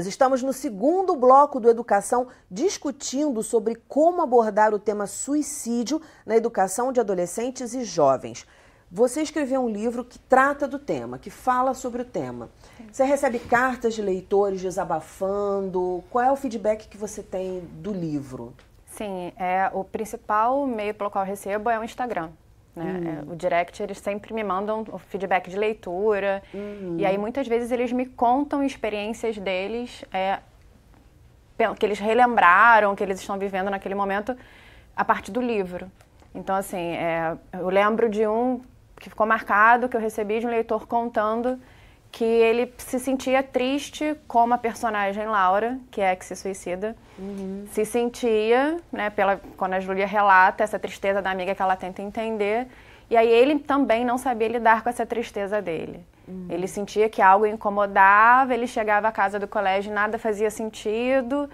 Nós estamos no segundo bloco do Educação discutindo sobre como abordar o tema suicídio na educação de adolescentes e jovens. Você escreveu um livro que trata do tema, que fala sobre o tema. Você recebe cartas de leitores desabafando? Qual é o feedback que você tem do livro? Sim, é, o principal meio pelo qual recebo é o Instagram. Né? É, hum. O direct, eles sempre me mandam o feedback de leitura. Hum. E aí, muitas vezes, eles me contam experiências deles, é, que eles relembraram, que eles estão vivendo naquele momento, a partir do livro. Então, assim, é, eu lembro de um que ficou marcado, que eu recebi de um leitor contando que ele se sentia triste como a personagem Laura, que é a que se suicida, uhum. se sentia, né, pela, quando a Júlia relata essa tristeza da amiga que ela tenta entender, e aí ele também não sabia lidar com essa tristeza dele. Uhum. Ele sentia que algo incomodava, ele chegava à casa do colégio, nada fazia sentido,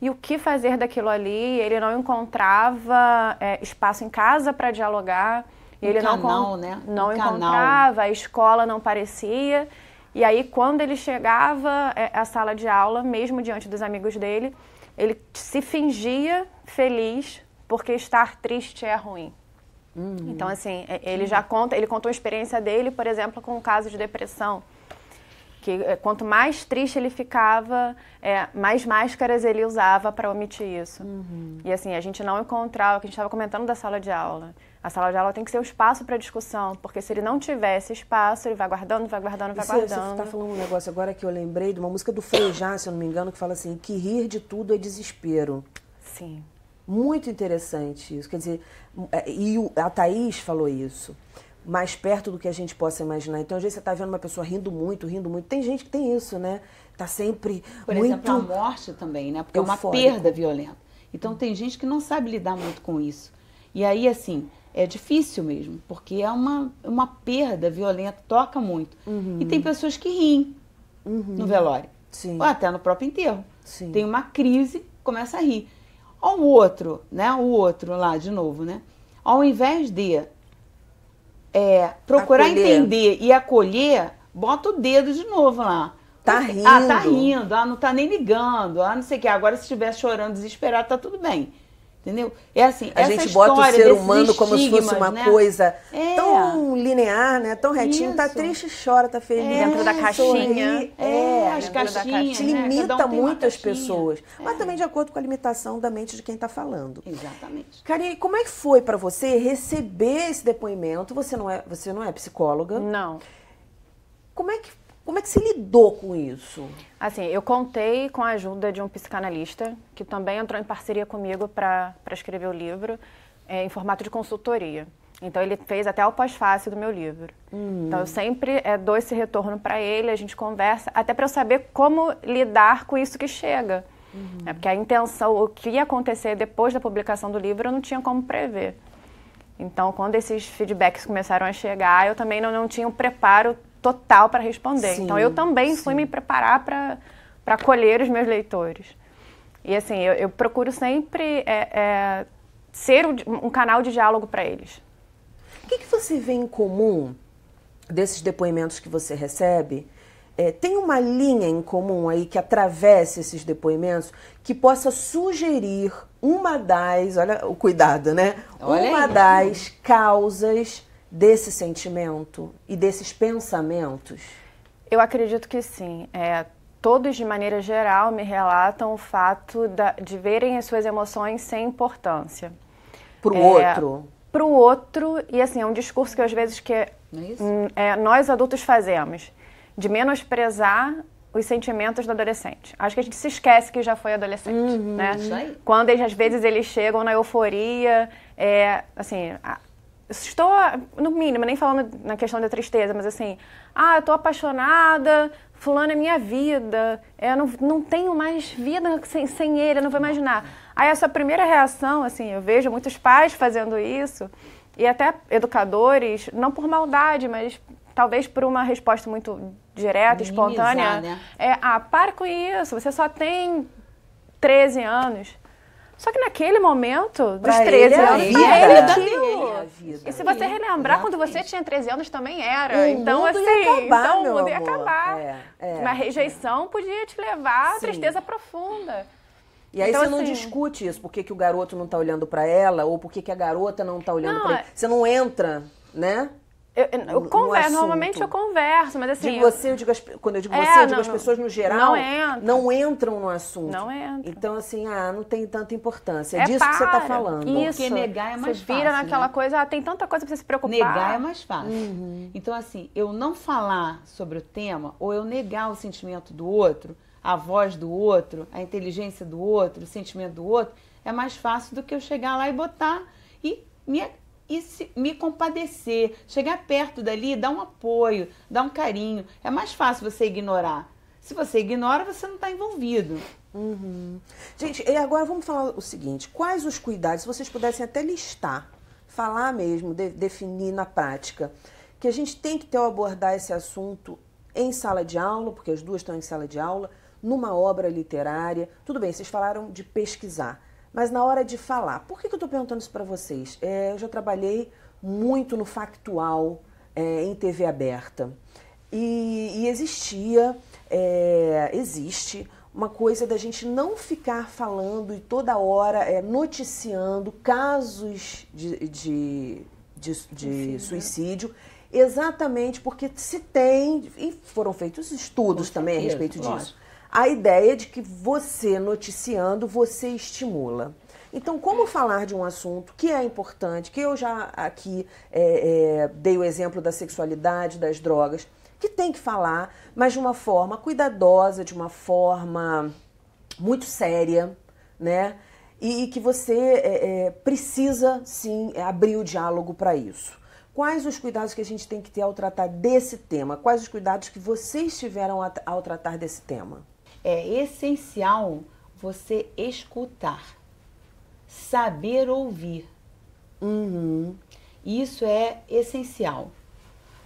e o que fazer daquilo ali, ele não encontrava é, espaço em casa para dialogar, ele canal, não, né? não encontrava, canal. a escola não parecia. E aí, quando ele chegava à é, sala de aula, mesmo diante dos amigos dele, ele se fingia feliz porque estar triste é ruim. Hum. Então, assim, é, ele já conta, ele contou a experiência dele, por exemplo, com o caso de depressão que é, quanto mais triste ele ficava, é, mais máscaras ele usava para omitir isso. Uhum. E assim, a gente não encontrava. o que a gente estava comentando da sala de aula. A sala de aula tem que ser um espaço para discussão, porque se ele não tiver esse espaço, ele vai guardando, vai guardando, vai guardando. Você está falando um negócio agora que eu lembrei de uma música do Frejá, se eu não me engano, que fala assim: que rir de tudo é desespero. Sim. Muito interessante isso. Quer dizer, é, e a Thaís falou isso mais perto do que a gente possa imaginar. Então, às vezes você está vendo uma pessoa rindo muito, rindo muito. Tem gente que tem isso, né? Está sempre Por muito... exemplo, a morte também, né? Porque eufórico. é uma perda violenta. Então, tem gente que não sabe lidar muito com isso. E aí, assim, é difícil mesmo, porque é uma, uma perda violenta, toca muito. Uhum. E tem pessoas que riem uhum. no velório. Sim. Ou até no próprio enterro. Sim. Tem uma crise, começa a rir. Ou o outro, né? O outro lá, de novo, né? Ao invés de é, procurar acolher. entender e acolher, bota o dedo de novo lá. Tá rindo. Ah, tá rindo, ah, não tá nem ligando, ah, não sei o que. Agora, se estiver chorando, desesperado, tá tudo bem. Entendeu? É assim, a gente bota o ser humano como se fosse uma né? coisa é. tão linear, né? Tão retinho, tá Isso. tá triste, chora, tá feliz. É. Dentro da caixinha. É, é as caixinhas. né? Limita um pessoas. Mas é. também de acordo com a limitação da mente de quem tá falando. Exatamente. Karine, como é que foi para você receber esse depoimento? Você não é, você não é psicóloga. Não. Como é que como é que se lidou com isso? Assim, eu contei com a ajuda de um psicanalista que também entrou em parceria comigo para escrever o livro é, em formato de consultoria. Então ele fez até o pós face do meu livro. Hum. Então eu sempre é, dou esse retorno para ele, a gente conversa, até para eu saber como lidar com isso que chega. Uhum. É, porque a intenção, o que ia acontecer depois da publicação do livro, eu não tinha como prever. Então, quando esses feedbacks começaram a chegar, eu também não, não tinha um preparo total para responder. Sim, então eu também sim. fui me preparar para acolher os meus leitores. E assim, eu, eu procuro sempre é, é, ser um, canal de diálogo para eles. O que, que, você vê em comum desses depoimentos que você recebe? É, tem uma linha em comum aí que atravessa esses depoimentos que possa sugerir uma das, olha o cuidado, né? Olha uma aí. das causas desse sentimento e desses pensamentos? Eu acredito que sim. É, todos, de maneira geral, me relatam o fato da, de verem as suas emoções sem importância. Para o é, outro? Para o outro, e assim, é um discurso que às vezes que é, hum, é, nós adultos fazemos, de menosprezar os sentimentos do adolescente. Acho que a gente se esquece que já foi adolescente, uhum, né? Quando às vezes eles chegam na euforia, é, assim, a, estou, no mínimo, nem falando na questão da tristeza, mas assim, ah, eu estou apaixonada, fulano é minha vida, é, eu não, não tenho mais vida sem, sem ele, eu não vou imaginar. Aí a sua primeira reação, assim, eu vejo muitos pais fazendo isso, e até educadores, não por maldade, mas talvez por uma resposta muito direta, Minimizar, espontânea. Né? É, ah, para com isso, você só tem 13 anos. Só que naquele momento, pra dos 13 ele, é anos, ele, ele, ele, vida. E se você relembrar, quando você tinha 13 anos também era. O então, assim, acabar, então o mundo ia acabar. É, é, Uma é. rejeição é. podia te levar Sim. à tristeza profunda. E aí então, você não assim... discute isso, por que, que o garoto não está olhando para ela, ou por que, que a garota não está olhando para ele. É você não entra, né? Eu, eu no, converso, no normalmente eu converso, mas assim. Digo você, eu digo as, quando eu digo é, você, eu não, digo as pessoas no geral não, entra. não entram no assunto. Não entram. Então, assim, ah, não tem tanta importância. É, é disso para. que você está falando. Isso. Porque negar é mais você fácil. Você vira naquela né? coisa, ah, tem tanta coisa pra você se preocupar. Negar é mais fácil. Uhum. Então, assim, eu não falar sobre o tema, ou eu negar o sentimento do outro, a voz do outro, a inteligência do outro, o sentimento do outro, é mais fácil do que eu chegar lá e botar e me e se, me compadecer, chegar perto dali, dar um apoio, dar um carinho. É mais fácil você ignorar. Se você ignora, você não está envolvido. Uhum. Gente, agora vamos falar o seguinte: quais os cuidados, se vocês pudessem até listar, falar mesmo, de, definir na prática, que a gente tem que ter ao abordar esse assunto em sala de aula, porque as duas estão em sala de aula, numa obra literária. Tudo bem, vocês falaram de pesquisar mas na hora de falar, por que, que eu estou perguntando isso para vocês? É, eu já trabalhei muito no factual é, em TV aberta. E, e existia, é, existe uma coisa da gente não ficar falando e toda hora é, noticiando casos de, de, de, de suicídio, né? exatamente porque se tem, e foram feitos estudos Com também certeza, a respeito disso, lógico a ideia de que você noticiando, você estimula. Então, como falar de um assunto que é importante, que eu já aqui é, é, dei o exemplo da sexualidade, das drogas, que tem que falar, mas de uma forma cuidadosa, de uma forma muito séria, né? E, e que você é, é precisa sim abrir o diálogo para isso. Quais os cuidados que a gente tem que ter ao tratar desse tema? Quais os cuidados que vocês tiveram ao tratar desse tema? é essencial você escutar, saber ouvir. Uhum. Isso é essencial.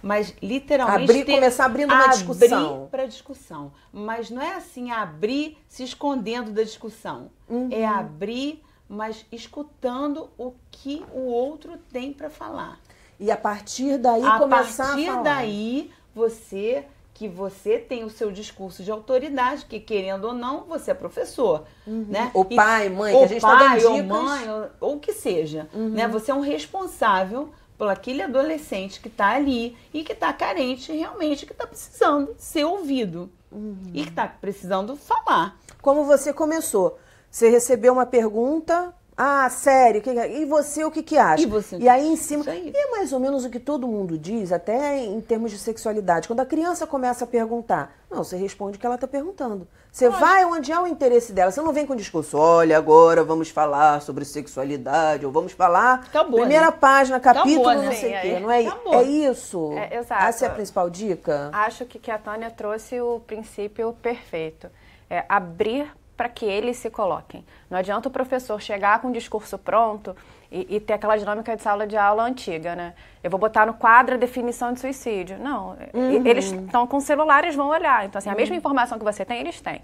Mas literalmente. Abrir, ter, começar abrindo uma abrir discussão. Abrir para discussão. Mas não é assim abrir se escondendo da discussão. Uhum. É abrir, mas escutando o que o outro tem para falar. E a partir daí a começar partir a falar. daí você que você tem o seu discurso de autoridade, que querendo ou não, você é professor, uhum. né? O pai, mãe, que a gente pai, tá dando dicas. ou mãe, ou o que seja, uhum. né? Você é um responsável por aquele adolescente que está ali e que está carente realmente, que está precisando ser ouvido uhum. e que está precisando falar. Como você começou, você recebeu uma pergunta, ah, sério, que, é? e você o que, que acha? E, você, e aí em cima. Aí. E é mais ou menos o que todo mundo diz, até em termos de sexualidade. Quando a criança começa a perguntar, não, você responde o que ela está perguntando. Você vai onde é o interesse dela. Você não vem com discurso, olha, agora vamos falar sobre sexualidade, ou vamos falar. Acabou, primeira né? página, capítulo, Acabou, não né? sei o quê. É, não é, Acabou. é isso? É, exato. Essa é a principal dica? Acho que, que a Tânia trouxe o princípio perfeito. É abrir para que eles se coloquem. Não adianta o professor chegar com um discurso pronto e, e, ter aquela dinâmica de sala de aula antiga, né? Eu vou botar no quadro a definição de suicídio. Não, uhum. eles estão com celulares, vão olhar. Então, assim, a uhum. mesma informação que você tem, eles têm.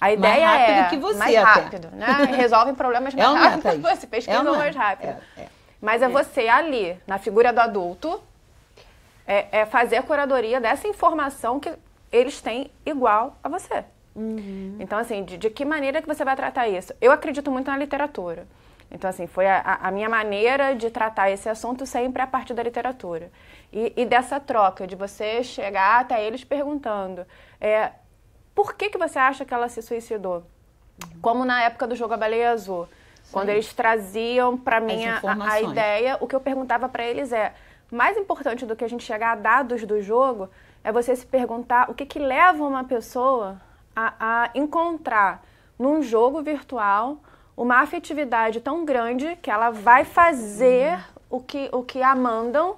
A ideia mais rápido é que você, mais rápido, até. né? Resolvem problemas mais é rápido que você, pesquisa é mais rápido. É, é. Mas é, é você ali, na figura do adulto, é, é fazer a curadoria dessa informação que eles têm igual a você. Uhum. Então, assim, de, de, que maneira que você vai tratar isso? Eu acredito muito na literatura. Então, assim, foi a, a minha maneira de tratar esse assunto sempre a partir da literatura. E, e dessa troca, de você chegar até eles perguntando é, por que, que você acha que ela se suicidou? Uhum. Como na época do jogo A Baleia Azul. Sim. Quando eles traziam para mim a, a ideia, o que eu perguntava para eles é: mais importante do que a gente chegar a dados do jogo é você se perguntar o que, que leva uma pessoa a, a encontrar num jogo virtual uma afetividade tão grande que ela vai fazer o que, o que a mandam,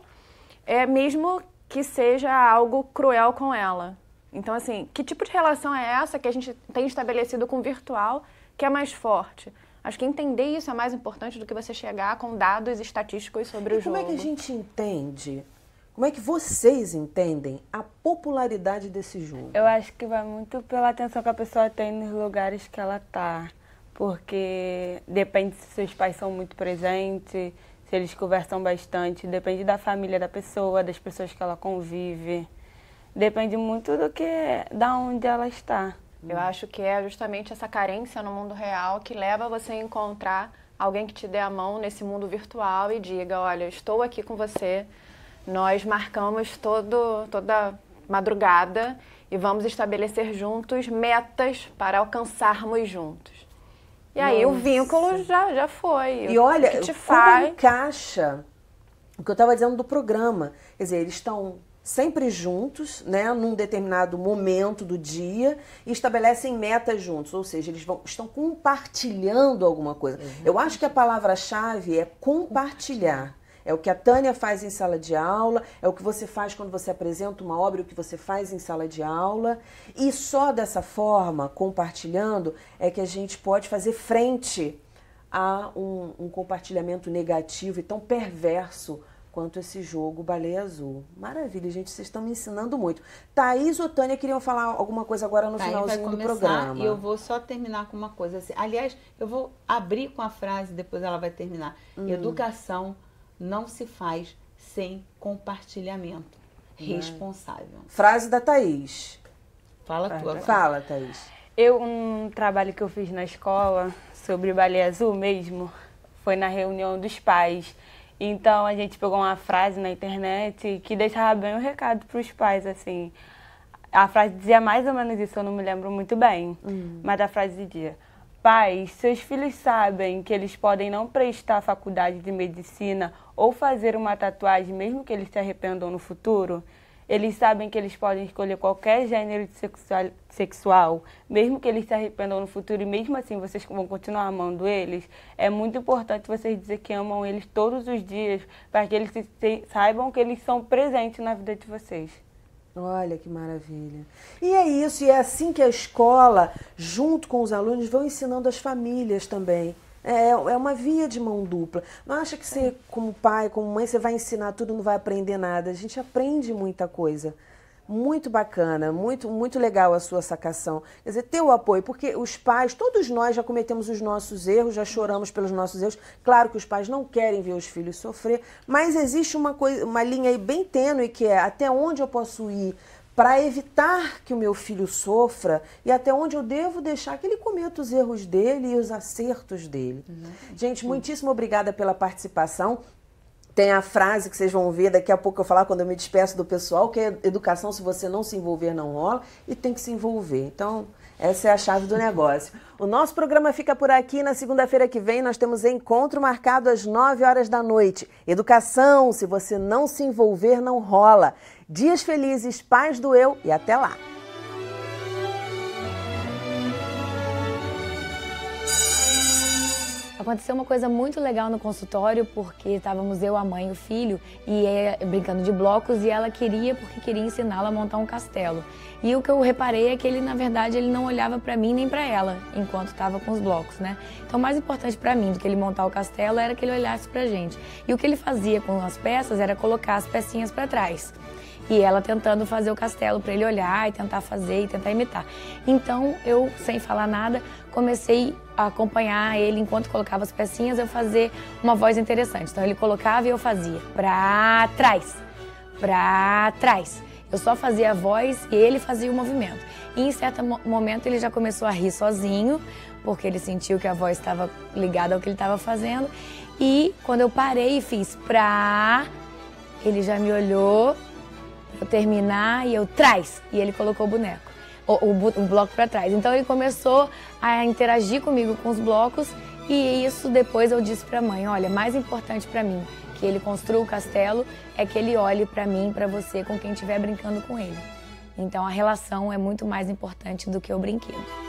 é, mesmo que seja algo cruel com ela. Então, assim, que tipo de relação é essa que a gente tem estabelecido com o virtual que é mais forte? Acho que entender isso é mais importante do que você chegar com dados estatísticos sobre e o como jogo. Como é que a gente entende como é que vocês entendem a popularidade desse jogo? Eu acho que vai muito pela atenção que a pessoa tem nos lugares que ela está, porque depende se seus pais são muito presentes, se eles conversam bastante, depende da família da pessoa, das pessoas que ela convive. Depende muito do que da onde ela está. Eu acho que é justamente essa carência no mundo real que leva você a encontrar alguém que te dê a mão nesse mundo virtual e diga, olha, estou aqui com você, nós marcamos todo, toda madrugada e vamos estabelecer juntos metas para alcançarmos juntos. E aí Nossa. o vínculo já, já foi. E olha, que te como faz... encaixa o que eu estava dizendo do programa. Quer dizer, eles estão sempre juntos, né, num determinado momento do dia e estabelecem metas juntos, ou seja, eles vão, estão compartilhando alguma coisa. Uhum. Eu acho que a palavra-chave é compartilhar. É o que a Tânia faz em sala de aula, é o que você faz quando você apresenta uma obra, é o que você faz em sala de aula. E só dessa forma, compartilhando, é que a gente pode fazer frente a um, um compartilhamento negativo e tão perverso quanto esse jogo Baleia Azul. Maravilha, gente, vocês estão me ensinando muito. Thaís ou Tânia queriam falar alguma coisa agora no Thaís finalzinho vai do programa. E eu vou só terminar com uma coisa. Assim. aliás, eu vou abrir com a frase, depois ela vai terminar. Hum. Educação não se faz sem compartilhamento né? responsável. Frase da Thaís. Fala tua. Fala, Thaís. Eu, um trabalho que eu fiz na escola sobre balé azul mesmo, foi na reunião dos pais. Então a gente pegou uma frase na internet que deixava bem o um recado para os pais, assim. A frase dizia mais ou menos isso, eu não me lembro muito bem, hum. mas a frase dizia: Pais, seus filhos sabem que eles podem não prestar faculdade de medicina ou fazer uma tatuagem, mesmo que eles se arrependam no futuro? Eles sabem que eles podem escolher qualquer gênero sexual, sexual, mesmo que eles se arrependam no futuro, e mesmo assim vocês vão continuar amando eles. É muito importante vocês dizer que amam eles todos os dias, para que eles se, se, saibam que eles são presentes na vida de vocês. Olha que maravilha. E é isso, e é assim que a escola, junto com os alunos, vão ensinando as famílias também. É, é, é uma via de mão dupla. Não acha que você, é. como pai, como mãe, você vai ensinar tudo, não vai aprender nada. A gente aprende muita coisa muito bacana, muito muito legal a sua sacação. Quer dizer, ter o apoio, porque os pais, todos nós já cometemos os nossos erros, já choramos pelos nossos erros. Claro que os pais não querem ver os filhos sofrer, mas existe uma coisa, uma linha aí bem tênue que é até onde eu posso ir para evitar que o meu filho sofra e até onde eu devo deixar que ele cometa os erros dele e os acertos dele. Uhum. Gente, muitíssimo obrigada pela participação. Tem a frase que vocês vão ver daqui a pouco eu falar quando eu me despeço do pessoal, que é educação, se você não se envolver, não rola, e tem que se envolver. Então, essa é a chave do negócio. O nosso programa fica por aqui. Na segunda-feira que vem, nós temos encontro marcado às 9 horas da noite. Educação, se você não se envolver, não rola. Dias felizes, paz do eu e até lá! Aconteceu uma coisa muito legal no consultório, porque estávamos eu, a mãe e o filho, e é, brincando de blocos, e ela queria, porque queria ensiná-la a montar um castelo. E o que eu reparei é que ele, na verdade, ele não olhava para mim nem para ela, enquanto estava com os blocos, né? Então, o mais importante para mim do que ele montar o castelo era que ele olhasse para gente. E o que ele fazia com as peças era colocar as pecinhas para trás e ela tentando fazer o castelo para ele olhar e tentar fazer e tentar imitar. Então eu, sem falar nada, comecei a acompanhar ele enquanto colocava as pecinhas, eu fazer uma voz interessante. Então ele colocava e eu fazia para trás, para trás. Eu só fazia a voz e ele fazia o movimento. E em certo momento ele já começou a rir sozinho, porque ele sentiu que a voz estava ligada ao que ele estava fazendo. E quando eu parei e fiz pra, ele já me olhou eu terminar e eu traz. E ele colocou o boneco, o, o, o bloco para trás. Então ele começou a interagir comigo com os blocos e isso depois eu disse para a mãe, olha, mais importante para mim que ele construa o castelo é que ele olhe para mim, para você, com quem estiver brincando com ele. Então a relação é muito mais importante do que o brinquedo.